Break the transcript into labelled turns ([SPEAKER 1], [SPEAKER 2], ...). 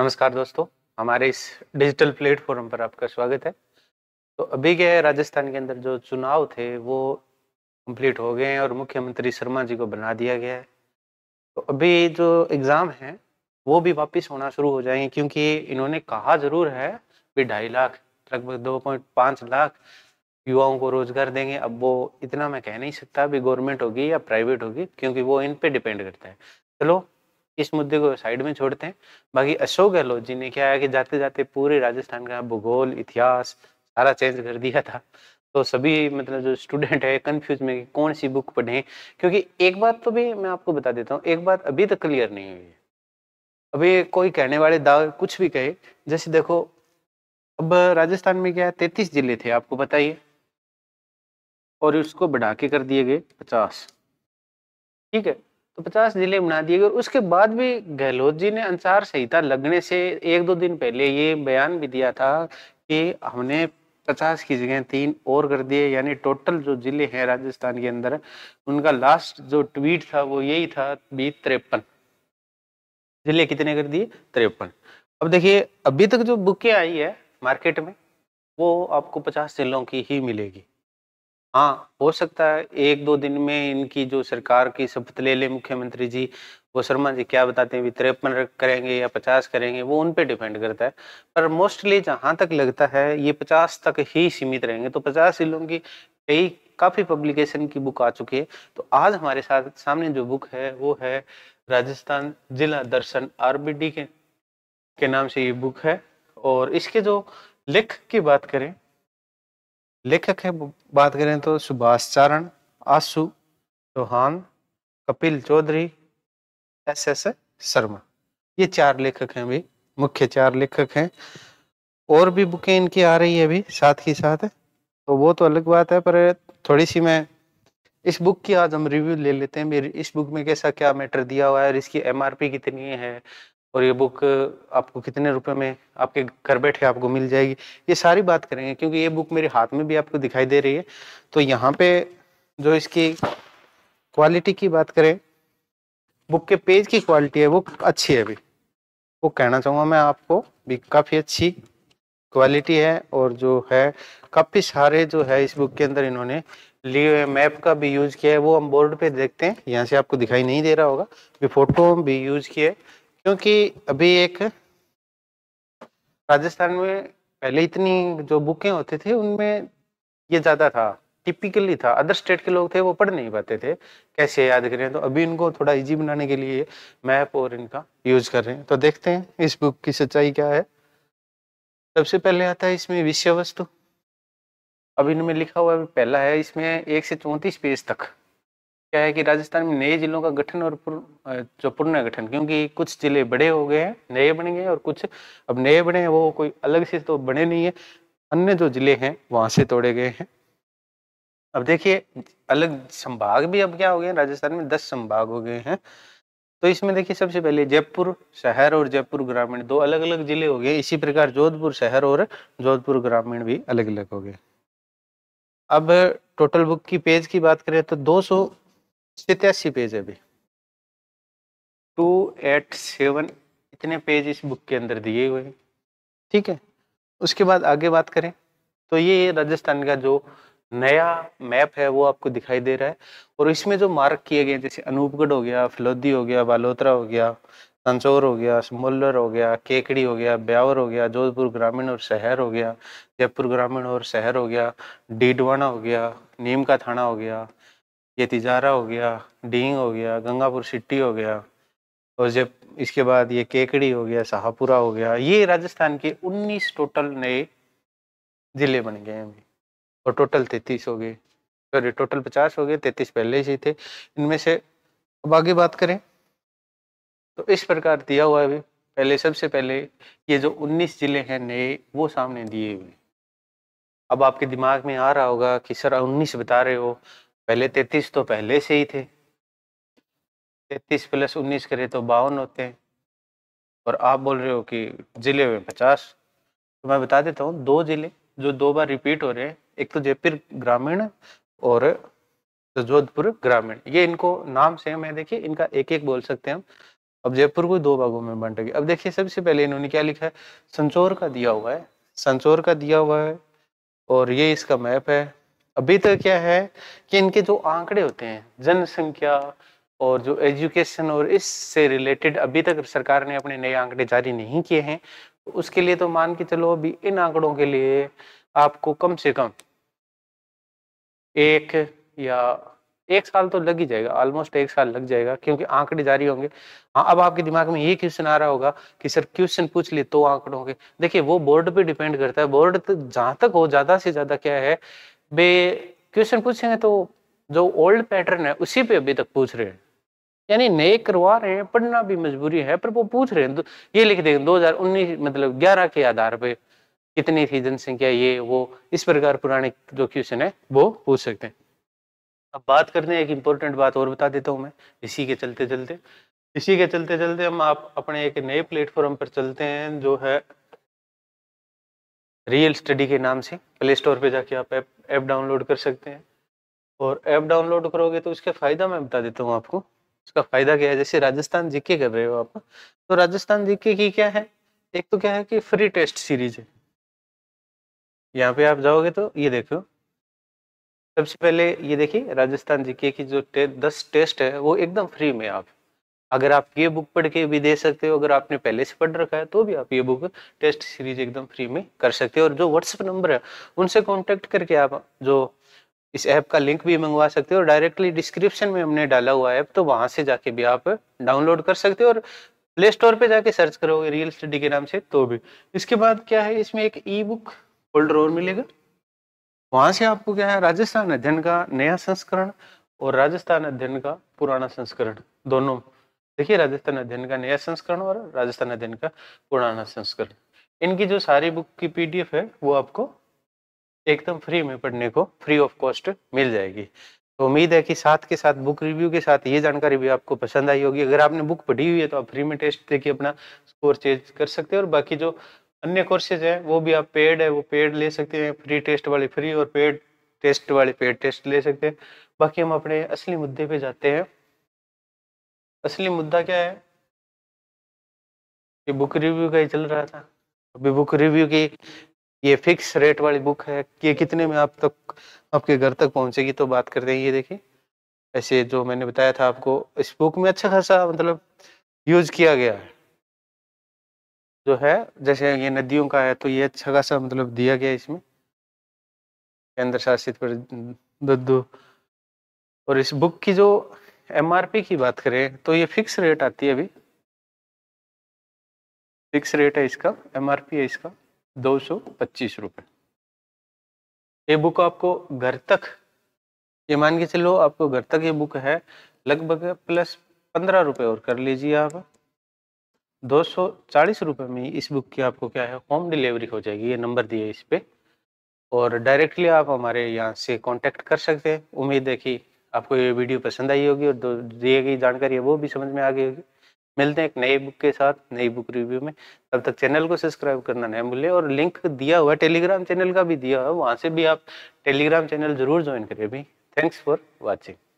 [SPEAKER 1] नमस्कार दोस्तों हमारे इस डिजिटल प्लेटफॉर्म पर आपका स्वागत है तो अभी के राजस्थान के अंदर जो चुनाव थे वो कंप्लीट हो गए हैं और मुख्यमंत्री शर्मा जी को बना दिया गया है तो अभी जो एग्ज़ाम है वो भी वापस होना शुरू हो जाएंगे क्योंकि इन्होंने कहा ज़रूर है कि ढाई लाख लगभग दो पॉइंट पाँच लाख युवाओं को रोजगार देंगे अब वो इतना मैं कह नहीं सकता अभी गवर्नमेंट होगी या प्राइवेट होगी क्योंकि वो इन पे डिपेंड करता है चलो इस मुद्दे को साइड में छोड़ते हैं बाकी अशोक गहलोत जी ने क्या है कि जाते जाते पूरे राजस्थान का भूगोल इतिहास सारा चेंज कर दिया था तो सभी मतलब जो स्टूडेंट है कंफ्यूज में कौन सी बुक पढ़े क्योंकि एक बात तो भी मैं आपको बता देता हूँ एक बात अभी तक क्लियर नहीं हुई है अभी कोई कहने वाले दाव कुछ भी कहे जैसे देखो अब राजस्थान में क्या है तैतीस जिले थे आपको पता ही और उसको बढ़ा के कर दिए गए पचास ठीक है तो पचास जिले बना दिए गए और उसके बाद भी गहलोत जी ने अंसार संहिता लगने से एक दो दिन पहले ये बयान भी दिया था कि हमने पचास की जगह तीन और कर दिए यानी टोटल जो जिले हैं राजस्थान के अंदर उनका लास्ट जो ट्वीट था वो यही था बीस तिरपन जिले कितने कर दिए तिरपन अब देखिए अभी तक जो बुकें आई है मार्केट में वो आपको पचास जिलों की ही मिलेगी हाँ हो सकता है एक दो दिन में इनकी जो सरकार की शपथ ले ले मुख्यमंत्री जी वो शर्मा जी क्या बताते हैं तिरपन करेंगे या पचास करेंगे वो उन पे डिपेंड करता है पर मोस्टली जहाँ तक लगता है ये पचास तक ही सीमित रहेंगे तो पचास जिलों की कई काफ़ी पब्लिकेशन की बुक आ चुकी है तो आज हमारे साथ सामने जो बुक है वो है राजस्थान जिला दर्शन आरबीडी के के नाम से ये बुक है और इसके जो लेख की बात करें लेखक है बात करें तो सुभाष चारण आसू चौहान कपिल चौधरी एस एस शर्मा ये चार लेखक हैं अभी मुख्य चार लेखक हैं और भी बुकें इनकी आ रही है अभी साथ ही साथ तो वो तो अलग बात है पर थोड़ी सी मैं इस बुक की आज हम रिव्यू ले लेते हैं मेरी इस बुक में कैसा क्या मैटर दिया हुआ है और इसकी एमआरपी कितनी है और ये बुक आपको कितने रुपए में आपके घर बैठे आपको मिल जाएगी ये सारी बात करेंगे क्योंकि ये बुक मेरे हाथ में भी आपको दिखाई दे रही है तो यहाँ पे जो इसकी क्वालिटी की बात करें बुक के पेज की क्वालिटी है वो अच्छी है अभी वो कहना चाहूँगा मैं आपको भी काफ़ी अच्छी क्वालिटी है और जो है काफ़ी सारे जो है इस बुक के अंदर इन्होंने लिए मैप का भी यूज़ किया है वो हम बोर्ड पे देखते हैं यहाँ से आपको दिखाई नहीं दे रहा होगा भी फोटो भी यूज़ किए क्योंकि अभी एक राजस्थान में पहले इतनी जो बुकें होती थी उनमें ये ज़्यादा था टिपिकली था अदर स्टेट के लोग थे वो पढ़ नहीं पाते थे कैसे याद करें तो अभी इनको थोड़ा इजी बनाने के लिए मैप और इनका यूज कर रहे हैं तो देखते हैं इस बुक की सच्चाई क्या है सबसे पहले आता है इसमें विषय वस्तु अब इनमें लिखा हुआ पहला है इसमें एक से चौंतीस पेज तक क्या है कि राजस्थान में नए जिलों का गठन और पुर, जो पुनर्गठन क्योंकि कुछ जिले बड़े हो गए हैं नए बने गए और कुछ अब नए बने हैं वो कोई अलग से तो बने नहीं है अन्य जो जिले हैं वहां से तोड़े गए हैं अब देखिए अलग संभाग भी अब क्या हो गए राजस्थान में दस संभाग हो गए हैं तो इसमें देखिए सबसे पहले जयपुर शहर और जयपुर ग्रामीण दो अलग अलग जिले हो गए इसी प्रकार जोधपुर शहर और जोधपुर ग्रामीण भी अलग अलग हो गए अब टोटल बुक की पेज की बात करें तो दो सतासी पेज है अभी टू एट सेवन इतने पेज इस बुक के अंदर दिए हुए हैं ठीक है उसके बाद आगे बात करें तो ये राजस्थान का जो नया मैप है वो आपको दिखाई दे रहा है और इसमें जो मार्क किए गए जैसे अनूपगढ़ हो गया फिलौदी हो गया बालोत्रा हो गया संचौर हो गया सिमोलर हो गया केकड़ी हो गया ब्यावर हो गया जोधपुर ग्रामीण और शहर हो गया जयपुर ग्रामीण और शहर हो गया डीडवाना हो गया नीम का थाना हो गया ये तिजारा हो गया डींग हो गया गंगापुर सिट्टी हो गया और जब इसके बाद ये केकड़ी हो गया शाहपुरा हो गया ये राजस्थान के 19 टोटल नए ज़िले बन गए हैं और टोटल 33 हो गए सॉरी टोटल 50 हो गए 33 पहले से ही थे इनमें से अब आगे बात करें तो इस प्रकार दिया हुआ है अभी पहले सबसे पहले ये जो 19 ज़िले हैं नए वो सामने दिए हुए अब आपके दिमाग में आ रहा होगा कि सर उन्नीस बता रहे हो पहले तैतीस तो पहले से ही थे तैतीस प्लस उन्नीस करे तो बावन होते हैं और आप बोल रहे हो कि ज़िले में पचास तो मैं बता देता हूँ दो ज़िले जो दो बार रिपीट हो रहे हैं एक तो जयपुर ग्रामीण और जोधपुर ग्रामीण ये इनको नाम सेम है देखिए इनका एक एक बोल सकते हैं हम अब जयपुर को दो भागों में बांटेंगे अब देखिए सबसे पहले इन्होंने क्या लिखा है संचोर का दिया हुआ है संचोर का दिया हुआ है और ये इसका मैप है अभी तक क्या है कि इनके जो आंकड़े होते हैं जनसंख्या और जो एजुकेशन और इससे रिलेटेड अभी तक सरकार ने अपने नए आंकड़े जारी नहीं किए हैं तो उसके लिए तो मान के चलो अभी इन आंकड़ों के लिए आपको कम से कम एक या एक साल तो लग ही जाएगा ऑलमोस्ट एक साल लग जाएगा क्योंकि आंकड़े जारी होंगे हाँ अब आपके दिमाग में ये क्वेश्चन आ रहा होगा कि सर क्वेश्चन पूछ लिए तो आंकड़ों के देखिए वो बोर्ड पे डिपेंड करता है बोर्ड तो जहां तक हो ज़्यादा से ज़्यादा क्या है वे क्वेश्चन पूछेंगे तो जो ओल्ड पैटर्न है उसी पे अभी तक पूछ रहे हैं यानी नए करवा रहे हैं पढ़ना भी मजबूरी है पर वो पूछ रहे हैं ये लिख देंगे 2019 मतलब 11 के आधार पे कितनी थी जनसंख्या ये वो इस प्रकार पुराने जो क्वेश्चन है वो पूछ सकते हैं अब बात करते हैं एक इम्पोर्टेंट बात और बता देता हूँ मैं इसी के चलते चलते इसी के चलते चलते हम आप अपने एक नए प्लेटफॉर्म पर चलते हैं जो है रियल स्टडी के नाम से प्ले स्टोर पर जाके आप ऐप ऐप डाउनलोड कर सकते हैं और ऐप डाउनलोड करोगे तो उसका फ़ायदा मैं बता देता हूँ आपको उसका फ़ायदा क्या है जैसे राजस्थान जीके कर रहे हो आप तो राजस्थान जीके की क्या है एक तो क्या है कि फ्री टेस्ट सीरीज है यहाँ पे आप जाओगे तो ये देखो सबसे पहले ये देखिए राजस्थान जीके की जो टे, दस टेस्ट है वो एकदम फ्री में आप अगर आप ये बुक पढ़ के भी दे सकते हो अगर आपने पहले से पढ़ रखा है तो भी आप ये बुक टेस्ट सीरीज एकदम फ्री में कर सकते हो और जो व्हाट्सएप नंबर है उनसे कॉन्टेक्ट करके आप जो इस ऐप का लिंक भी मंगवा सकते हो और डायरेक्टली डिस्क्रिप्शन में हमने डाला हुआ ऐप तो वहाँ से जाके भी आप डाउनलोड कर सकते हो और प्ले स्टोर पे जाके सर्च करोगे रियल स्टडी के नाम से तो भी इसके बाद क्या है इसमें एक ई बुक फोल्डर और मिलेगा वहाँ से आपको क्या है राजस्थान अध्ययन का नया संस्करण और राजस्थान अध्ययन का पुराना संस्करण दोनों देखिए राजस्थान अध्ययन का नया संस्करण और राजस्थान अध्ययन का पुराना संस्करण इनकी जो सारी बुक की पीडीएफ है वो आपको एकदम फ्री में पढ़ने को फ्री ऑफ कॉस्ट मिल जाएगी तो उम्मीद है कि साथ के साथ बुक रिव्यू के साथ ये जानकारी भी आपको पसंद आई होगी अगर आपने बुक पढ़ी हुई है तो आप फ्री में टेस्ट देखिए अपना स्कोर चेंज कर सकते हैं और बाकी जो अन्य कोर्सेज हैं वो भी आप पेड है वो पेड ले सकते हैं फ्री टेस्ट वाले फ्री और पेड टेस्ट वाले पेड टेस्ट ले सकते हैं बाकी हम अपने असली मुद्दे पे जाते हैं असली मुद्दा क्या है ये बुक रिव्यू का ही चल रहा था अभी बुक रिव्यू की ये फिक्स रेट वाली बुक है ये कितने में आप तक आपके घर तक पहुंचेगी तो बात करते हैं ये देखिए ऐसे जो मैंने बताया था आपको इस बुक में अच्छा खासा मतलब यूज किया गया है जो है जैसे ये नदियों का है तो ये अच्छा खासा मतलब दिया गया इसमें केंद्र शासित दद्दू और इस बुक की जो एमआरपी की बात करें तो ये फिक्स रेट आती है अभी फिक्स रेट है इसका एमआरपी है इसका दो सौ पच्चीस रुपये ये बुक आपको घर तक ये मान के चलो आपको घर तक ये बुक है लगभग प्लस पंद्रह रुपये और कर लीजिए आप दो सौ चालीस रुपये में इस बुक की आपको क्या है होम डिलीवरी हो जाएगी ये नंबर दिए इस पर और डायरेक्टली आप हमारे यहाँ से कांटेक्ट कर सकते हैं उम्मीद है कि आपको ये वीडियो पसंद आई होगी और दिए गई जानकारी है वो भी समझ में आ गई होगी मिलते हैं एक नई बुक के साथ नई बुक रिव्यू में तब तक चैनल को सब्सक्राइब करना नहीं भूलें और लिंक दिया हुआ टेलीग्राम चैनल का भी दिया हुआ वहाँ से भी आप टेलीग्राम चैनल जरूर ज्वाइन करें भी थैंक्स फॉर वॉचिंग